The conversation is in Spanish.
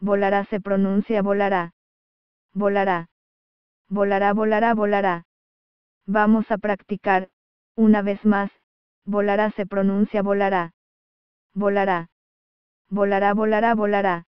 volará se pronuncia volará. Volará. Volará, volará, volará. Vamos a practicar, una vez más, volará se pronuncia volará. Volará. Volará, volará, volará.